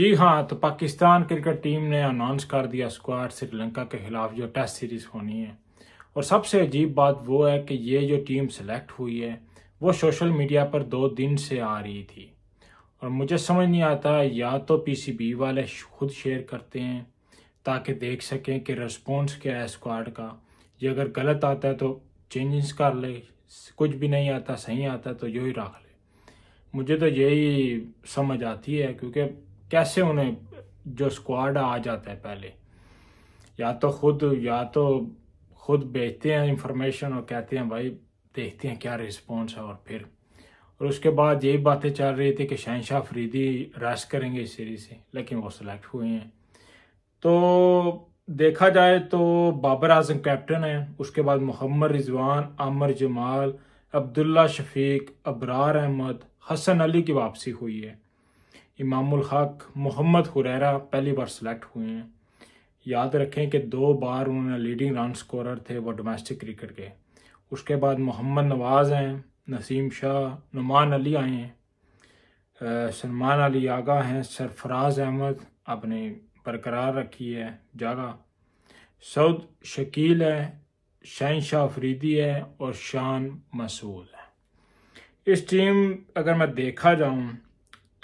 जी हाँ तो Pakistan cricket team ने अनाउंस कर दिया स्क्वाड श्रीलंका के खिलाफ जो टेस्ट सीरीज होनी है और सबसे अजीब बात वो है कि ये जो टीम सेलेक्ट हुई है वो सोशल मीडिया पर दो दिन से आ रही थी और मुझे समझ नहीं आता या तो पीसीबी वाले खुद शेयर करते हैं ताकि देख सकें कि रिस्पॉन्स क्या है स्क्वाड का ये अगर गलत आता है तो चेंजेस कर ले कुछ भी नहीं आता सही आता तो यही रख ले मुझे तो यही समझ आती है क्योंकि कैसे उन्हें जो स्क्वाड आ जाता है पहले या तो खुद या तो खुद भेजते हैं इंफॉर्मेशन और कहते हैं भाई देखते हैं क्या रिस्पॉन्स है और फिर और उसके बाद यही बातें चल रही थी कि शहनशाह फरीदी रस करेंगे इस सीरीज से लेकिन वो सिलेक्ट हुए हैं तो देखा जाए तो बाबर आजम कैप्टन हैं उसके बाद मोहम्मद रिजवान अमर जमाल अब्दुल्ला शफीक अबरार अहमद हसन अली की वापसी हुई है इमामुल हक मोहम्मद हुरैरा पहली बार सिलेक्ट हुए हैं याद रखें कि दो बार उन्होंने लीडिंग रन स्कोरर थे वो डोमेस्टिक क्रिकेट के उसके बाद मोहम्मद नवाज़ हैं नसीम शाह नुमान अली आए हैं सलमान अली आगा हैं सरफराज अहमद अपने बरकरार रखी है जागा सऊद शकील है शहन शाह अफरीदी है और शान मसूद है इस टीम अगर मैं देखा जाऊँ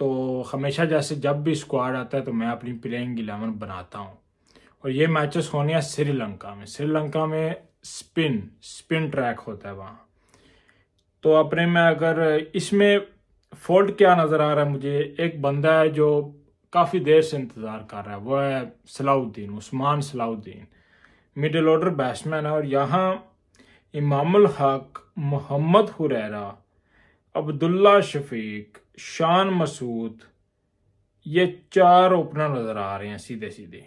तो हमेशा जैसे जब भी स्क्वाड आता है तो मैं अपनी प्लेइंग इलेवन बनाता हूँ और ये मैचेस होने हैं श्रीलंका में श्रीलंका में स्पिन स्पिन ट्रैक होता है वहाँ तो अपने में अगर इसमें फॉल्ट क्या नज़र आ रहा है मुझे एक बंदा है जो काफ़ी देर से इंतज़ार कर रहा है वह है Salahuddin Usman Salahuddin middle order batsman है और यहाँ इमामुल हक मोहम्मद हुरैरा अब्दुल्ला शफीक शान मसूद ये चार ओपनर नज़र आ रहे हैं सीधे सीधे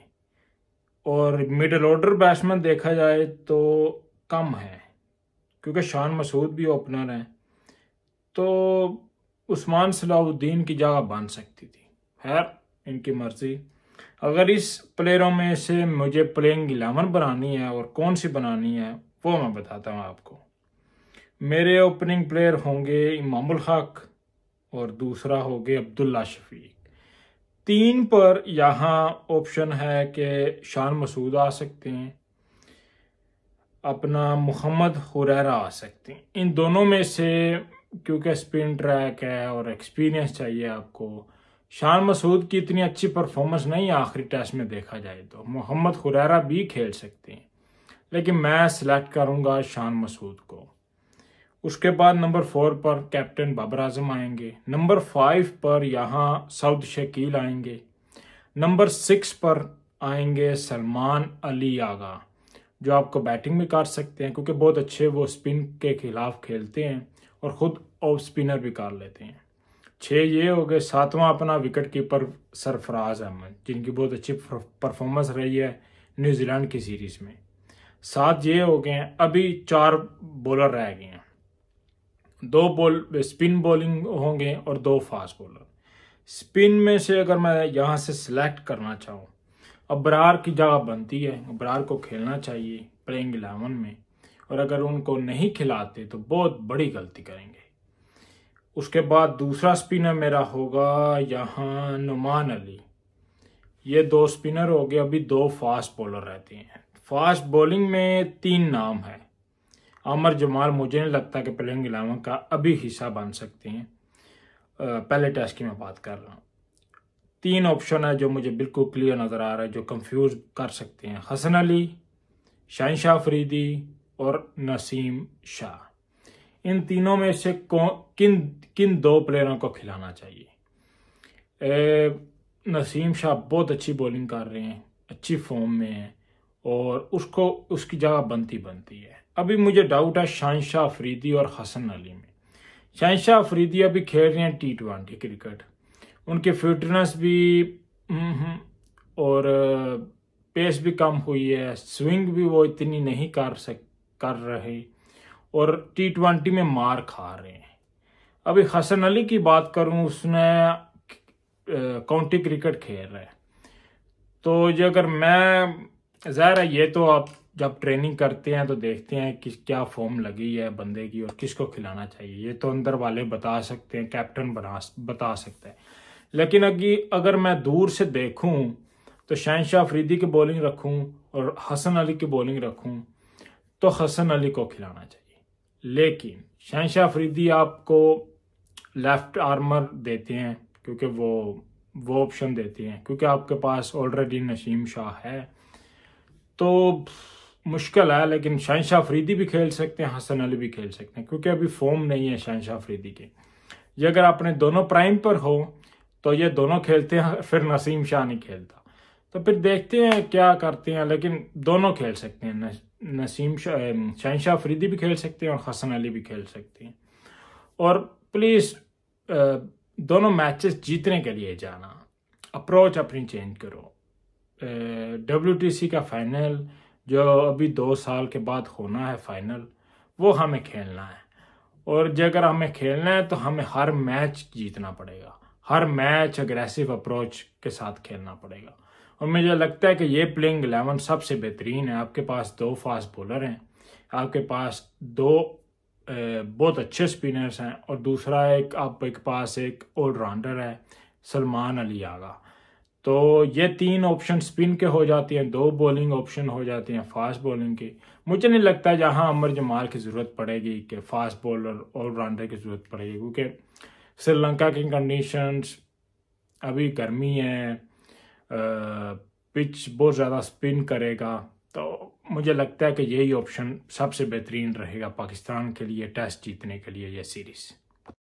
और मिडल ऑर्डर बैट्समैन देखा जाए तो कम है क्योंकि शान मसूद भी ओपनर हैं तो उस्मान सलाउद्दीन की जगह बन सकती थी खैर इनकी मर्ज़ी अगर इस प्लेयरों में से मुझे प्लेइंग इलेवन बनानी है और कौन सी बनानी है वो मैं बताता हूँ आपको मेरे ओपनिंग प्लेयर होंगे इमामुल हक और दूसरा होंगे अब्दुल्ला शफीक तीन पर यहाँ ऑप्शन है कि शान मसूद आ सकते हैं अपना मोहम्मद हुरैरा आ सकते हैं इन दोनों में से क्योंकि स्पिन ट्रैक है और एक्सपीरियंस चाहिए आपको शान मसूद की इतनी अच्छी परफॉर्मेंस नहीं आखिरी टेस्ट में देखा जाए तो मोहम्मद हुरैरा भी खेल सकते हैं लेकिन मैं सिलेक्ट करूंगा शान मसूद को उसके बाद नंबर फोर पर कैप्टन बाबर आजम आएंगे नंबर फाइव पर यहाँ साउद शकील आएंगे नंबर सिक्स पर आएंगे सलमान अली आगा जो आपको बैटिंग भी कर सकते हैं क्योंकि बहुत अच्छे वो स्पिन के खिलाफ खेलते हैं और ख़ुद ऑफ स्पिनर भी कर लेते हैं छः ये हो गए सातवां अपना विकेट कीपर सरफराज अहमद जिनकी बहुत अच्छी परफॉर्मेंस रही है न्यूजीलैंड की सीरीज़ में सात ये हो गए हैं अभी चार बॉलर रह गए हैं दो बॉल स्पिन बॉलिंग होंगे और दो फास्ट बॉलर स्पिन में से अगर मैं यहाँ से सिलेक्ट करना चाहूँ अब की जगह बनती है ब्रार को खेलना चाहिए प्लेइंग इलेवन में और अगर उनको नहीं खिलाते तो बहुत बड़ी गलती करेंगे उसके बाद दूसरा स्पिनर मेरा होगा यहाँ नुमान अली ये दो स्पिनर हो गए अभी दो फास्ट बॉलर रहते हैं फास्ट बॉलिंग में तीन नाम है अमर जमाल मुझे नहीं लगता कि प्लेइंग इलेवन का अभी हिस्सा बन सकते हैं पहले टेस्ट की मैं बात कर रहा हूँ तीन ऑप्शन है जो मुझे बिल्कुल क्लियर नज़र आ रहा है जो कंफ्यूज कर सकते हैं हसन अली शाहिन शाह फरीदी और नसीम शाह इन तीनों में से कौन किन किन दो प्लेयरों को खिलाना चाहिए ए, नसीम शाह बहुत अच्छी बॉलिंग कर रहे हैं अच्छी फॉर्म में हैं और उसको उसकी जगह बनती बनती है अभी मुझे डाउट है शाहिशाह अफरीदी और हसन अली में शाहिशाह अफरीदी अभी खेल रहे हैं टी ट्वेंटी क्रिकेट उनकी फिटनेस भी और पेस भी कम हुई है स्विंग भी वो इतनी नहीं कर सक कर रहे और टी ट्वेंटी में मार खा रहे हैं अभी हसन अली की बात करूं उसने काउंटी क्रिकेट खेल रहा है तो जो अगर मैं ज़ाहिर है ये तो आप जब ट्रेनिंग करते हैं तो देखते हैं किस क्या फॉर्म लगी है बंदे की और किसको खिलाना चाहिए ये तो अंदर वाले बता सकते हैं कैप्टन बना बता सकता है लेकिन अगी अगर मैं दूर से देखूं तो शहनशाह अफरीदी की बॉलिंग रखूं और हसन अली की बॉलिंग रखूं तो हसन अली को खिलाना चाहिए लेकिन शहनशाह अफरीदी आपको लेफ्ट आर्मर देते हैं क्योंकि वो वो ऑप्शन देते हैं क्योंकि आपके पास ऑलरेडी नसीम शाह है तो मुश्किल है लेकिन शहनशाह फरीदी भी खेल सकते हैं हसन अली भी खेल सकते हैं क्योंकि अभी फॉर्म नहीं है शहनशाह फरीदी के ये अगर अपने दोनों प्राइम पर हो तो ये दोनों खेलते हैं फिर नसीम शाह नहीं खेलता तो फिर देखते हैं क्या करते हैं लेकिन दोनों खेल सकते हैं नसीम शाह शहनशाह फरीदी भी खेल सकते हैं और हसन अली भी खेल सकते हैं और प्लीज़ दोनों मैचेस जीतने के लिए जाना अप्रोच अपनी चेंज करो डब्ल्यू का फाइनल जो अभी दो साल के बाद होना है फाइनल वो हमें खेलना है और जगह हमें खेलना है तो हमें हर मैच जीतना पड़ेगा हर मैच अग्रेसिव अप्रोच के साथ खेलना पड़ेगा और मुझे लगता है कि ये प्लेइंग एलेवन सबसे बेहतरीन है आपके पास दो फास्ट बॉलर हैं आपके पास दो बहुत अच्छे स्पिनर्स हैं और दूसरा एक आपके पास एक ऑलराउंडर है सलमान अली आगा तो ये तीन ऑप्शन स्पिन के हो जाते हैं दो बॉलिंग ऑप्शन हो जाते हैं फास्ट बॉलिंग के मुझे नहीं लगता जहां अमर जमाल की ज़रूरत पड़ेगी कि फास्ट बॉलर ऑलराउंडर की ज़रूरत पड़ेगी क्योंकि श्रीलंका की कंडीशंस अभी गर्मी है पिच बहुत ज़्यादा स्पिन करेगा तो मुझे लगता है कि यही ऑप्शन सबसे बेहतरीन रहेगा पाकिस्तान के लिए टेस्ट जीतने के लिए यह सीरीज़